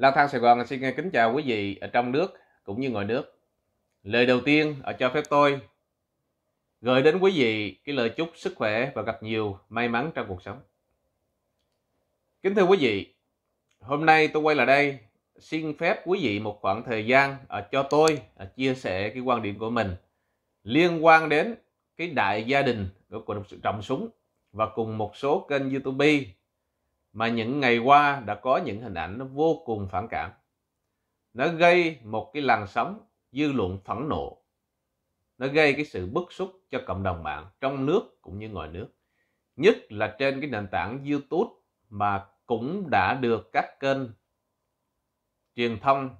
Lang thang Sài Gòn xin kính chào quý vị ở trong nước cũng như ngoài nước. Lời đầu tiên ở cho phép tôi gửi đến quý vị cái lời chúc sức khỏe và gặp nhiều may mắn trong cuộc sống. Kính thưa quý vị, hôm nay tôi quay lại đây xin phép quý vị một khoảng thời gian ở cho tôi chia sẻ cái quan điểm của mình liên quan đến cái đại gia đình của cuộc trọng súng và cùng một số kênh YouTube mà những ngày qua đã có những hình ảnh nó vô cùng phản cảm. Nó gây một cái làn sóng dư luận phẫn nộ. Nó gây cái sự bức xúc cho cộng đồng mạng trong nước cũng như ngoài nước. Nhất là trên cái nền tảng YouTube mà cũng đã được các kênh truyền thông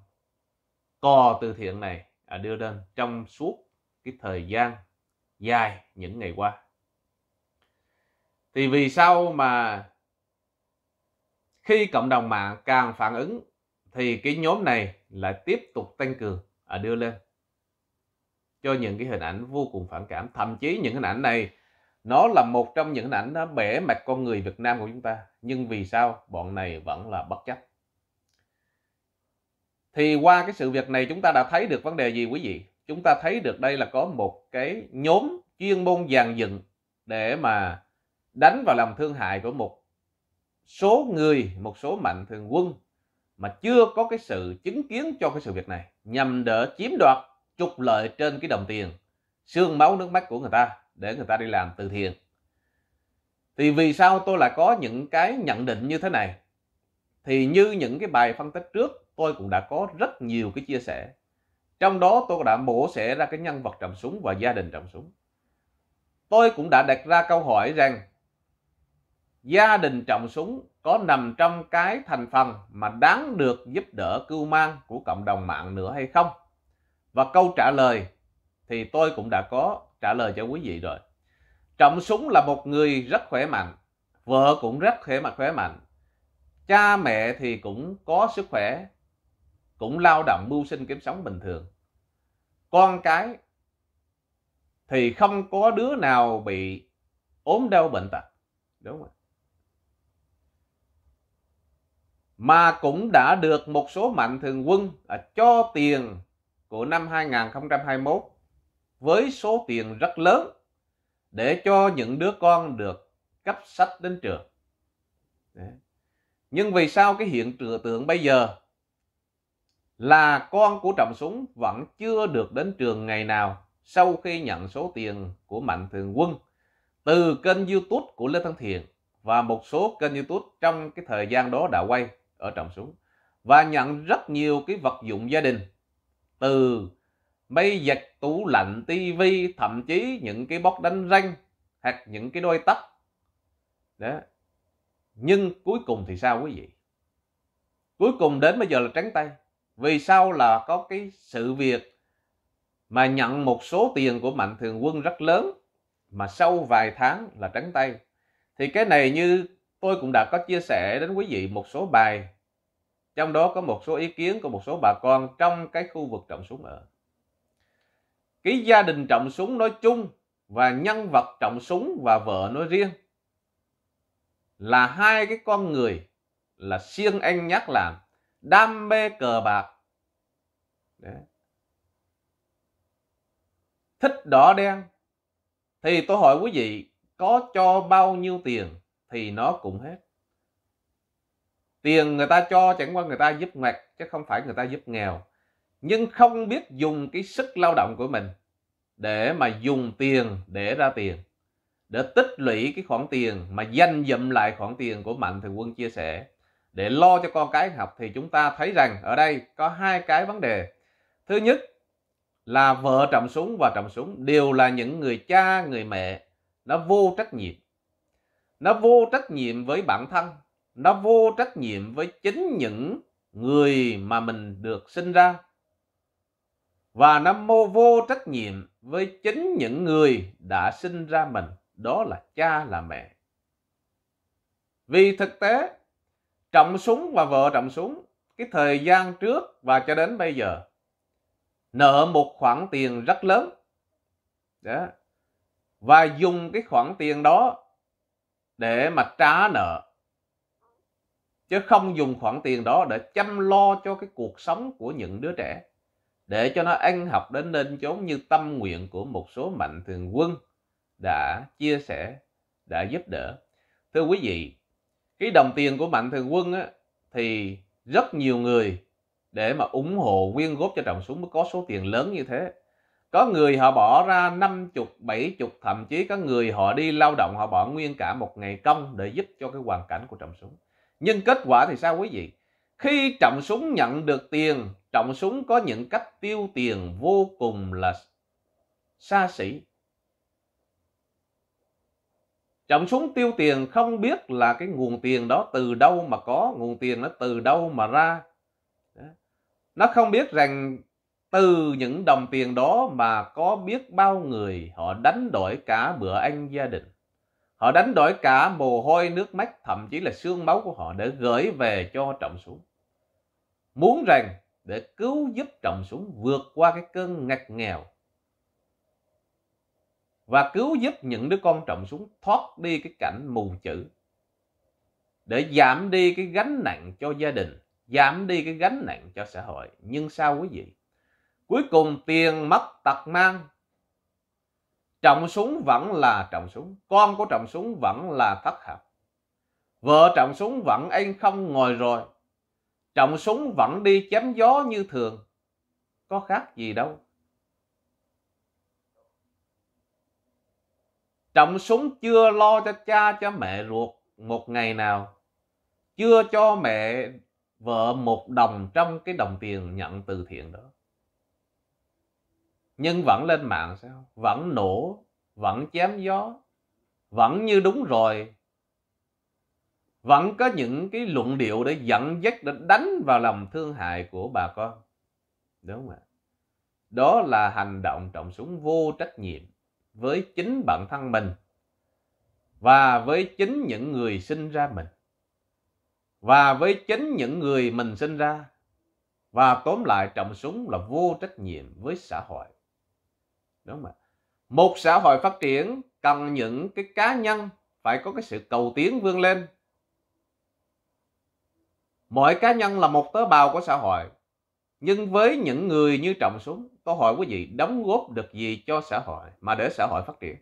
cò từ thiện này à, đưa lên trong suốt cái thời gian dài những ngày qua. Thì vì sao mà khi cộng đồng mạng càng phản ứng thì cái nhóm này lại tiếp tục tăng cường à, đưa lên cho những cái hình ảnh vô cùng phản cảm. Thậm chí những hình ảnh này nó là một trong những hình ảnh nó bẻ mặt con người Việt Nam của chúng ta. Nhưng vì sao bọn này vẫn là bất chấp? Thì qua cái sự việc này chúng ta đã thấy được vấn đề gì quý vị? Chúng ta thấy được đây là có một cái nhóm chuyên môn dàn dựng để mà đánh vào lòng thương hại của một số người, một số mạnh thường quân mà chưa có cái sự chứng kiến cho cái sự việc này nhằm đỡ chiếm đoạt trục lợi trên cái đồng tiền xương máu nước mắt của người ta để người ta đi làm từ thiện thì vì sao tôi lại có những cái nhận định như thế này thì như những cái bài phân tích trước tôi cũng đã có rất nhiều cái chia sẻ trong đó tôi đã bổ sẻ ra cái nhân vật trầm súng và gia đình trầm súng tôi cũng đã đặt ra câu hỏi rằng gia đình trọng súng có nằm trong cái thành phần mà đáng được giúp đỡ cưu mang của cộng đồng mạng nữa hay không? Và câu trả lời thì tôi cũng đã có trả lời cho quý vị rồi. Trọng súng là một người rất khỏe mạnh, vợ cũng rất khỏe mạnh khỏe mạnh, cha mẹ thì cũng có sức khỏe, cũng lao động mưu sinh kiếm sống bình thường. Con cái thì không có đứa nào bị ốm đau bệnh tật. Đúng không? mà cũng đã được một số mạnh thường quân à, cho tiền của năm 2021 với số tiền rất lớn để cho những đứa con được cấp sách đến trường. Đấy. Nhưng vì sao cái hiện trường tượng bây giờ là con của Trọng Súng vẫn chưa được đến trường ngày nào sau khi nhận số tiền của Mạnh Thường Quân từ kênh YouTube của Lê Thăng Thiện và một số kênh YouTube trong cái thời gian đó đã quay ở trong súng và nhận rất nhiều cái vật dụng gia đình từ máy giặt tủ lạnh tivi thậm chí những cái bóc đánh răng hoặc những cái đôi tóc đó nhưng cuối cùng thì sao quý vị cuối cùng đến bây giờ là trắng tay vì sao là có cái sự việc mà nhận một số tiền của mạnh thường quân rất lớn mà sau vài tháng là trắng tay thì cái này như tôi cũng đã có chia sẻ đến quý vị một số bài, trong đó có một số ý kiến của một số bà con trong cái khu vực trọng súng ở. Cái gia đình trọng súng nói chung và nhân vật trọng súng và vợ nói riêng là hai cái con người là siêng anh nhắc làm, đam mê cờ bạc. Đấy. Thích đỏ đen. Thì tôi hỏi quý vị, có cho bao nhiêu tiền thì nó cũng hết tiền người ta cho chẳng qua người ta giúp ngoặt chứ không phải người ta giúp nghèo nhưng không biết dùng cái sức lao động của mình để mà dùng tiền để ra tiền để tích lũy cái khoản tiền mà dành dụm lại khoản tiền của mạnh thường quân chia sẻ để lo cho con cái học thì chúng ta thấy rằng ở đây có hai cái vấn đề thứ nhất là vợ trọng súng và trọng súng đều là những người cha người mẹ nó vô trách nhiệm nó vô trách nhiệm với bản thân nó vô trách nhiệm với chính những người mà mình được sinh ra và nó mô vô trách nhiệm với chính những người đã sinh ra mình đó là cha là mẹ vì thực tế trọng súng và vợ trọng súng cái thời gian trước và cho đến bây giờ nợ một khoản tiền rất lớn đó. và dùng cái khoản tiền đó để mà trả nợ chứ không dùng khoản tiền đó để chăm lo cho cái cuộc sống của những đứa trẻ để cho nó ăn học đến nên chốn như tâm nguyện của một số mạnh thường quân đã chia sẻ đã giúp đỡ thưa quý vị cái đồng tiền của mạnh thường quân á, thì rất nhiều người để mà ủng hộ quyên góp cho trồng súng mới có số tiền lớn như thế có người họ bỏ ra 50, 70, thậm chí có người họ đi lao động, họ bỏ nguyên cả một ngày công để giúp cho cái hoàn cảnh của trọng súng. Nhưng kết quả thì sao quý vị? Khi trọng súng nhận được tiền, trọng súng có những cách tiêu tiền vô cùng là xa xỉ. Trọng súng tiêu tiền không biết là cái nguồn tiền đó từ đâu mà có, nguồn tiền nó từ đâu mà ra. Nó không biết rằng từ những đồng tiền đó mà có biết bao người họ đánh đổi cả bữa ăn gia đình. Họ đánh đổi cả mồ hôi nước mắt thậm chí là xương máu của họ để gửi về cho Trọng Súng. Muốn rằng để cứu giúp Trọng Súng vượt qua cái cơn ngặt nghèo và cứu giúp những đứa con Trọng Súng thoát đi cái cảnh mù chữ để giảm đi cái gánh nặng cho gia đình, giảm đi cái gánh nặng cho xã hội. Nhưng sao quý vị? Cuối cùng tiền mất tật mang. Trọng súng vẫn là trọng súng. Con của trọng súng vẫn là thất học. Vợ trọng súng vẫn anh không ngồi rồi. Trọng súng vẫn đi chém gió như thường. Có khác gì đâu. Trọng súng chưa lo cho cha cho mẹ ruột một ngày nào. Chưa cho mẹ vợ một đồng trong cái đồng tiền nhận từ thiện đó nhưng vẫn lên mạng sao vẫn nổ vẫn chém gió vẫn như đúng rồi vẫn có những cái luận điệu để dẫn dắt để đánh vào lòng thương hại của bà con đúng không ạ đó là hành động trọng súng vô trách nhiệm với chính bản thân mình và với chính những người sinh ra mình và với chính những người mình sinh ra và tóm lại trọng súng là vô trách nhiệm với xã hội đúng mà một xã hội phát triển cần những cái cá nhân phải có cái sự cầu tiến vươn lên mỗi cá nhân là một tế bào của xã hội nhưng với những người như trọng xuống câu hỏi quý vị đóng góp được gì cho xã hội mà để xã hội phát triển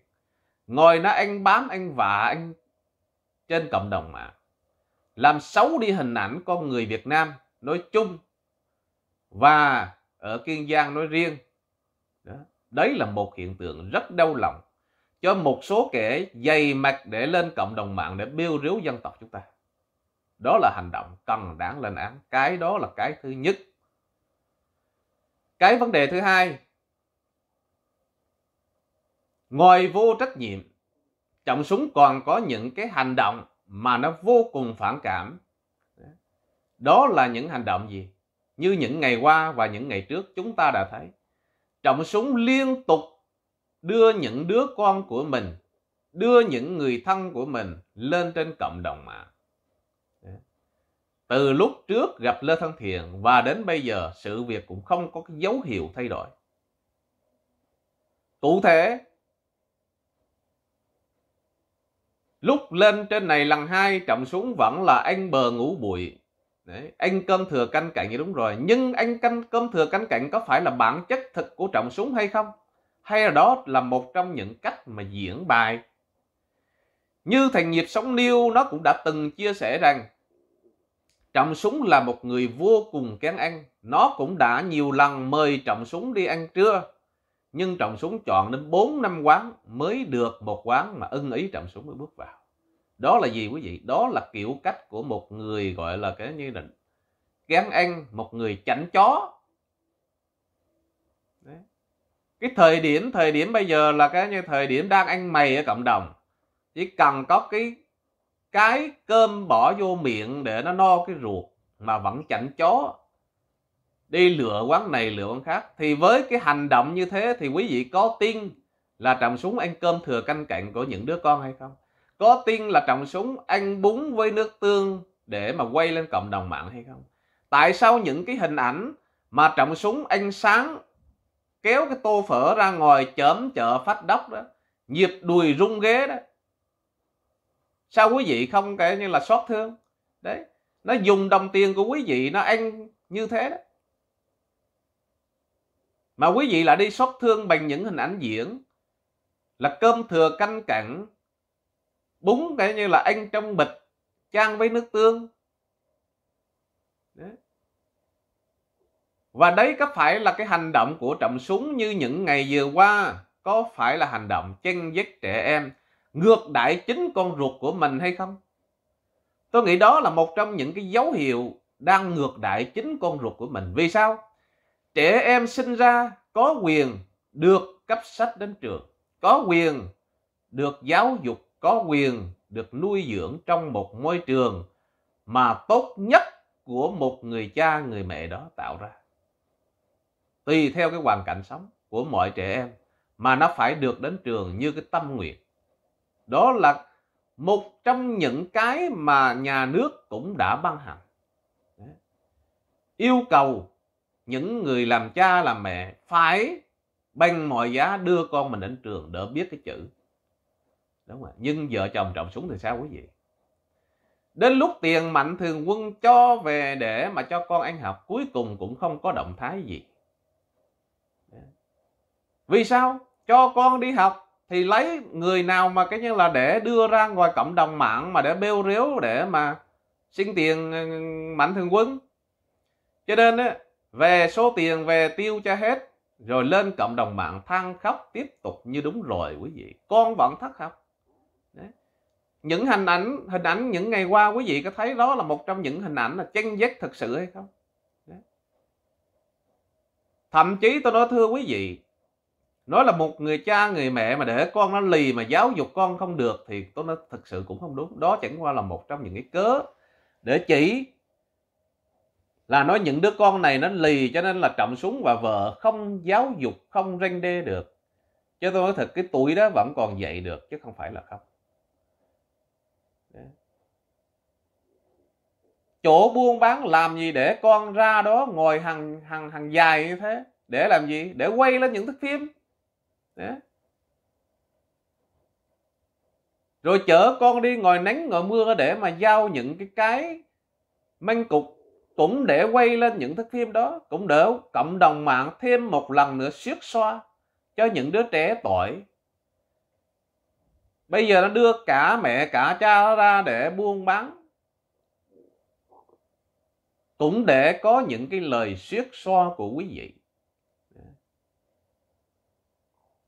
ngồi nó anh bám anh vạ anh trên cộng đồng mạng làm xấu đi hình ảnh con người Việt Nam nói chung và ở Kiên Giang nói riêng Đấy là một hiện tượng rất đau lòng cho một số kẻ dày mặt để lên cộng đồng mạng để biêu ríu dân tộc chúng ta. Đó là hành động cần đáng lên án. Cái đó là cái thứ nhất. Cái vấn đề thứ hai, ngoài vô trách nhiệm, trọng súng còn có những cái hành động mà nó vô cùng phản cảm. Đó là những hành động gì? Như những ngày qua và những ngày trước chúng ta đã thấy Trọng Súng liên tục đưa những đứa con của mình, đưa những người thân của mình lên trên cộng đồng mạng. Từ lúc trước gặp Lê Thân Thiện và đến bây giờ sự việc cũng không có cái dấu hiệu thay đổi. Cụ thể, lúc lên trên này lần hai trọng súng vẫn là anh bờ ngủ bụi Đấy, anh cơm thừa canh cạnh thì đúng rồi nhưng anh canh cơm thừa canh cạnh có phải là bản chất thực của trọng súng hay không hay là đó là một trong những cách mà diễn bài như thằng nhịp sống niêu nó cũng đã từng chia sẻ rằng trọng súng là một người vô cùng kén ăn nó cũng đã nhiều lần mời trọng súng đi ăn trưa nhưng trọng súng chọn đến 4 năm quán mới được một quán mà ưng ý trọng súng mới bước vào đó là gì quý vị đó là kiểu cách của một người gọi là cái như là gán ăn một người chảnh chó Đấy. cái thời điểm thời điểm bây giờ là cái như thời điểm đang ăn mày ở cộng đồng chỉ cần có cái cái cơm bỏ vô miệng để nó no cái ruột mà vẫn chảnh chó đi lựa quán này lựa quán khác thì với cái hành động như thế thì quý vị có tin là trầm súng ăn cơm thừa canh cạnh của những đứa con hay không có tin là trọng súng ăn bún với nước tương để mà quay lên cộng đồng mạng hay không tại sao những cái hình ảnh mà trọng súng ăn sáng kéo cái tô phở ra ngoài chớm chợ phát đốc đó nhịp đùi rung ghế đó sao quý vị không kể như là xót thương đấy nó dùng đồng tiền của quý vị nó ăn như thế đó mà quý vị lại đi xót thương bằng những hình ảnh diễn là cơm thừa canh cặn bún cái như là anh trong bịch chan với nước tương đấy. và đấy có phải là cái hành động của trọng súng như những ngày vừa qua có phải là hành động chân giết trẻ em ngược đại chính con ruột của mình hay không tôi nghĩ đó là một trong những cái dấu hiệu đang ngược đại chính con ruột của mình vì sao trẻ em sinh ra có quyền được cấp sách đến trường có quyền được giáo dục có quyền được nuôi dưỡng trong một môi trường mà tốt nhất của một người cha người mẹ đó tạo ra tùy theo cái hoàn cảnh sống của mọi trẻ em mà nó phải được đến trường như cái tâm nguyện đó là một trong những cái mà nhà nước cũng đã ban hành yêu cầu những người làm cha làm mẹ phải bằng mọi giá đưa con mình đến trường đỡ biết cái chữ đúng rồi nhưng vợ chồng trọng súng thì sao quý vị đến lúc tiền mạnh thường quân cho về để mà cho con ăn học cuối cùng cũng không có động thái gì vì sao cho con đi học thì lấy người nào mà cái như là để đưa ra ngoài cộng đồng mạng mà để bêu rếu để mà xin tiền ừ, ừ, mạnh thường quân cho nên á, về số tiền về tiêu cho hết rồi lên cộng đồng mạng than khóc tiếp tục như đúng rồi quý vị con vẫn thất học những hình ảnh hình ảnh những ngày qua quý vị có thấy đó là một trong những hình ảnh là chân dết thực sự hay không dạ. thậm chí tôi nói thưa quý vị nói là một người cha người mẹ mà để con nó lì mà giáo dục con không được thì tôi nói thực sự cũng không đúng đó chẳng qua là một trong những cái cớ để chỉ là nói những đứa con này nó lì cho nên là trọng súng và vợ không giáo dục không ranh đê được chứ tôi nói thật cái tuổi đó vẫn còn dạy được chứ không phải là không chỗ buôn bán làm gì để con ra đó ngồi hàng hàng hàng dài như thế để làm gì để quay lên những thước phim Đấy. rồi chở con đi ngồi nắng ngồi mưa để mà giao những cái cái manh cục cũng để quay lên những thước phim đó cũng để cộng đồng mạng thêm một lần nữa siết xoa cho những đứa trẻ tội bây giờ nó đưa cả mẹ cả cha ra để buôn bán cũng để có những cái lời siết so của quý vị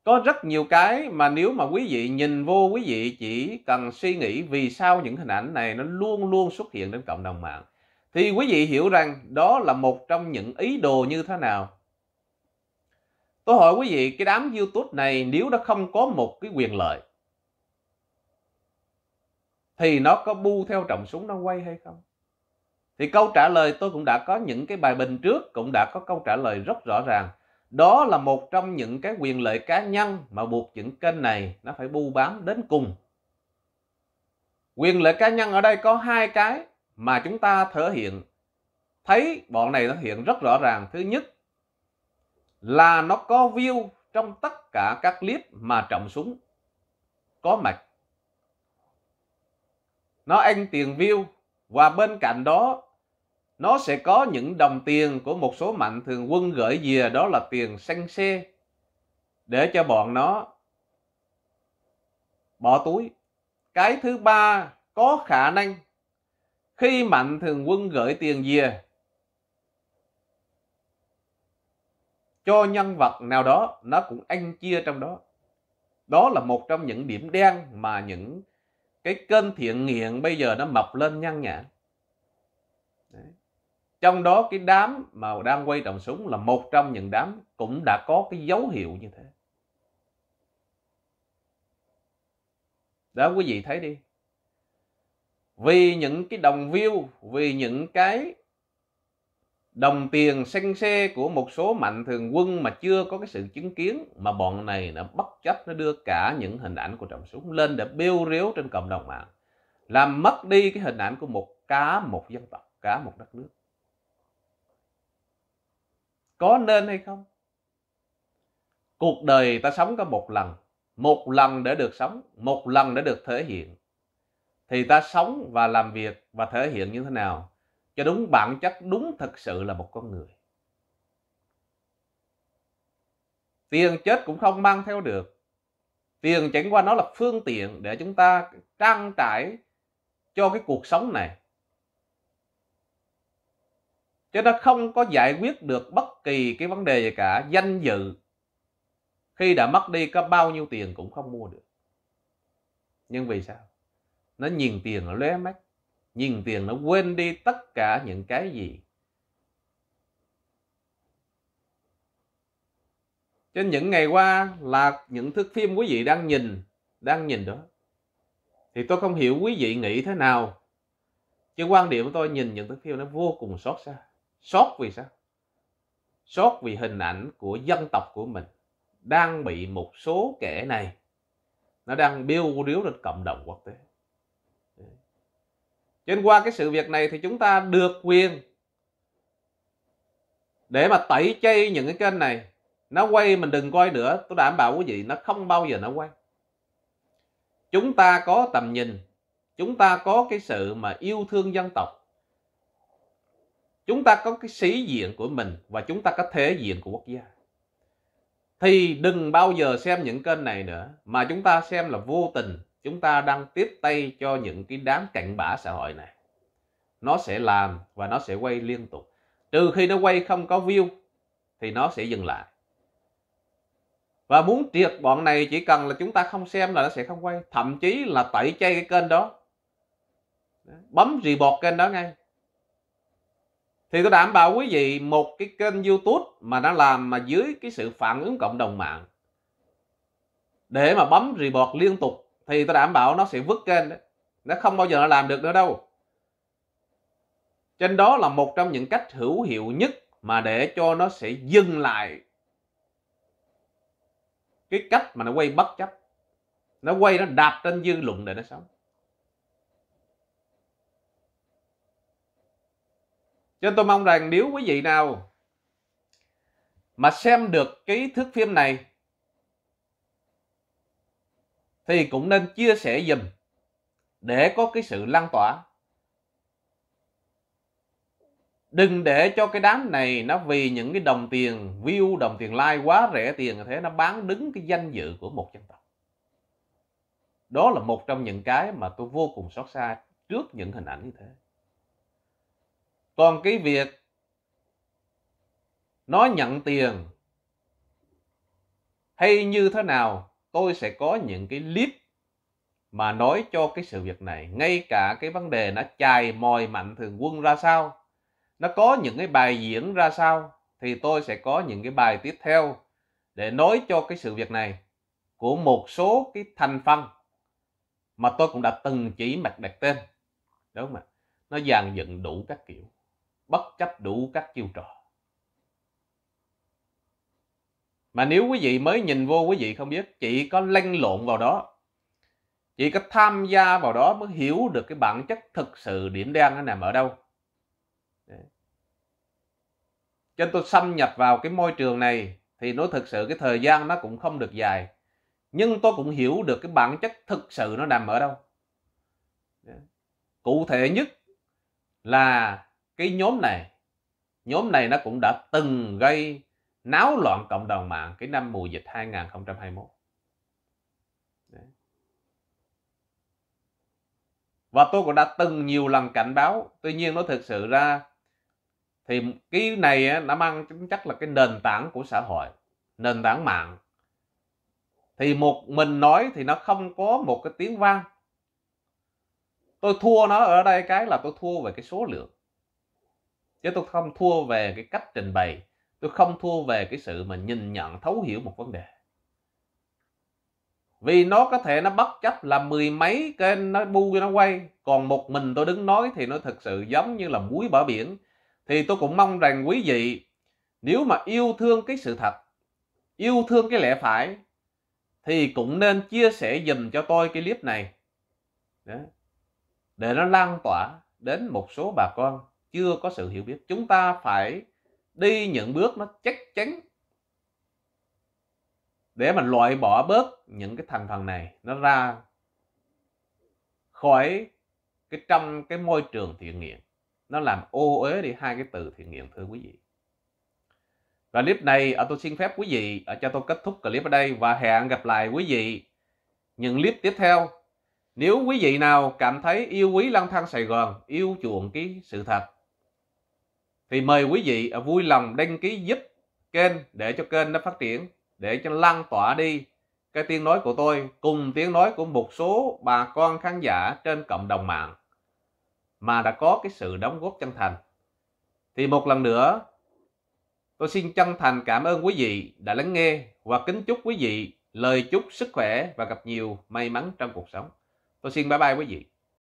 có rất nhiều cái mà nếu mà quý vị nhìn vô quý vị chỉ cần suy nghĩ vì sao những hình ảnh này nó luôn luôn xuất hiện đến cộng đồng mạng thì quý vị hiểu rằng đó là một trong những ý đồ như thế nào tôi hỏi quý vị cái đám youtube này nếu nó không có một cái quyền lợi thì nó có bu theo trọng súng nó quay hay không thì câu trả lời tôi cũng đã có những cái bài bình trước cũng đã có câu trả lời rất rõ ràng. Đó là một trong những cái quyền lợi cá nhân mà buộc những kênh này nó phải bu bám đến cùng. Quyền lợi cá nhân ở đây có hai cái mà chúng ta thể hiện. Thấy bọn này nó hiện rất rõ ràng. Thứ nhất là nó có view trong tất cả các clip mà trọng súng có mạch Nó ăn tiền view và bên cạnh đó nó sẽ có những đồng tiền của một số mạnh thường quân gửi về đó là tiền xăng xe để cho bọn nó bỏ túi. Cái thứ ba có khả năng khi mạnh thường quân gửi tiền về cho nhân vật nào đó nó cũng ăn chia trong đó. Đó là một trong những điểm đen mà những cái kênh thiện nghiện bây giờ nó mọc lên nhăn nhản trong đó cái đám mà đang quay tròng súng là một trong những đám cũng đã có cái dấu hiệu như thế đó quý vị thấy đi vì những cái đồng view vì những cái đồng tiền xanh xe của một số mạnh thường quân mà chưa có cái sự chứng kiến mà bọn này đã bất chấp nó đưa cả những hình ảnh của trọng súng lên để bêu riếu trên cộng đồng mạng làm mất đi cái hình ảnh của một cá một dân tộc cá một đất nước có nên hay không cuộc đời ta sống có một lần một lần để được sống một lần để được thể hiện thì ta sống và làm việc và thể hiện như thế nào cho đúng bản chất đúng thực sự là một con người tiền chết cũng không mang theo được tiền chẳng qua nó là phương tiện để chúng ta trang trải cho cái cuộc sống này cho nên không có giải quyết được bất kỳ cái vấn đề gì cả danh dự khi đã mất đi có bao nhiêu tiền cũng không mua được nhưng vì sao nó nhìn tiền nó lóe mắt nhìn tiền nó quên đi tất cả những cái gì trên những ngày qua là những thước phim quý vị đang nhìn đang nhìn đó thì tôi không hiểu quý vị nghĩ thế nào chứ quan điểm của tôi nhìn những thước phim nó vô cùng xót xa sốt vì sao sốt vì hình ảnh của dân tộc của mình đang bị một số kẻ này nó đang biêu điếu lên cộng đồng quốc tế Trên qua cái sự việc này thì chúng ta được quyền để mà tẩy chay những cái kênh này nó quay mình đừng coi nữa tôi đảm bảo quý vị nó không bao giờ nó quay chúng ta có tầm nhìn chúng ta có cái sự mà yêu thương dân tộc chúng ta có cái sĩ diện của mình và chúng ta có thể diện của quốc gia thì đừng bao giờ xem những kênh này nữa mà chúng ta xem là vô tình chúng ta đang tiếp tay cho những cái đám cạnh bã xã hội này nó sẽ làm và nó sẽ quay liên tục trừ khi nó quay không có view thì nó sẽ dừng lại và muốn triệt bọn này chỉ cần là chúng ta không xem là nó sẽ không quay thậm chí là tẩy chay cái kênh đó bấm report kênh đó ngay thì tôi đảm bảo quý vị một cái kênh youtube mà đã làm mà dưới cái sự phản ứng cộng đồng mạng để mà bấm report liên tục thì tôi đảm bảo nó sẽ vứt kênh đấy. nó không bao giờ nó làm được nữa đâu trên đó là một trong những cách hữu hiệu nhất mà để cho nó sẽ dừng lại cái cách mà nó quay bất chấp nó quay nó đạp trên dư luận để nó sống Cho nên tôi mong rằng nếu quý vị nào mà xem được cái thước phim này thì cũng nên chia sẻ dùm để có cái sự lan tỏa. Đừng để cho cái đám này nó vì những cái đồng tiền view, đồng tiền like quá rẻ tiền như thế nó bán đứng cái danh dự của một dân tộc. Đó là một trong những cái mà tôi vô cùng xót xa trước những hình ảnh như thế còn cái việc nó nhận tiền hay như thế nào tôi sẽ có những cái clip mà nói cho cái sự việc này ngay cả cái vấn đề nó chài mồi mạnh thường quân ra sao nó có những cái bài diễn ra sao thì tôi sẽ có những cái bài tiếp theo để nói cho cái sự việc này của một số cái thành phần mà tôi cũng đã từng chỉ mạch đặt tên đúng không ạ nó dàn dựng đủ các kiểu bất chấp đủ các chiêu trò mà nếu quý vị mới nhìn vô quý vị không biết chị có lăn lộn vào đó chị có tham gia vào đó mới hiểu được cái bản chất thực sự điểm đen nó nằm ở đâu cho tôi xâm nhập vào cái môi trường này thì nói thực sự cái thời gian nó cũng không được dài nhưng tôi cũng hiểu được cái bản chất thực sự nó nằm ở đâu cụ thể nhất là cái nhóm này nhóm này nó cũng đã từng gây náo loạn cộng đồng mạng cái năm mùa dịch 2021 Đấy. và tôi cũng đã từng nhiều lần cảnh báo tuy nhiên nó thực sự ra thì cái này nó mang chắc là cái nền tảng của xã hội nền tảng mạng thì một mình nói thì nó không có một cái tiếng vang tôi thua nó ở đây cái là tôi thua về cái số lượng chứ tôi không thua về cái cách trình bày tôi không thua về cái sự mà nhìn nhận thấu hiểu một vấn đề vì nó có thể nó bất chấp là mười mấy kênh nó bu nó quay còn một mình tôi đứng nói thì nó thực sự giống như là muối bỏ biển thì tôi cũng mong rằng quý vị nếu mà yêu thương cái sự thật yêu thương cái lẽ phải thì cũng nên chia sẻ dùm cho tôi cái clip này để nó lan tỏa đến một số bà con chưa có sự hiểu biết chúng ta phải đi những bước nó chắc chắn để mà loại bỏ bớt những cái thành phần này nó ra khỏi cái trong cái môi trường thiện nghiện nó làm ô uế đi hai cái từ thiện nghiện thưa quý vị và clip này ở à, tôi xin phép quý vị ở à, cho tôi kết thúc clip ở đây và hẹn gặp lại quý vị những clip tiếp theo nếu quý vị nào cảm thấy yêu quý lang thang Sài Gòn yêu chuộng cái sự thật thì mời quý vị à, vui lòng đăng ký giúp kênh để cho kênh nó phát triển để cho lan tỏa đi cái tiếng nói của tôi cùng tiếng nói của một số bà con khán giả trên cộng đồng mạng mà đã có cái sự đóng góp chân thành thì một lần nữa tôi xin chân thành cảm ơn quý vị đã lắng nghe và kính chúc quý vị lời chúc sức khỏe và gặp nhiều may mắn trong cuộc sống tôi xin bye bye quý vị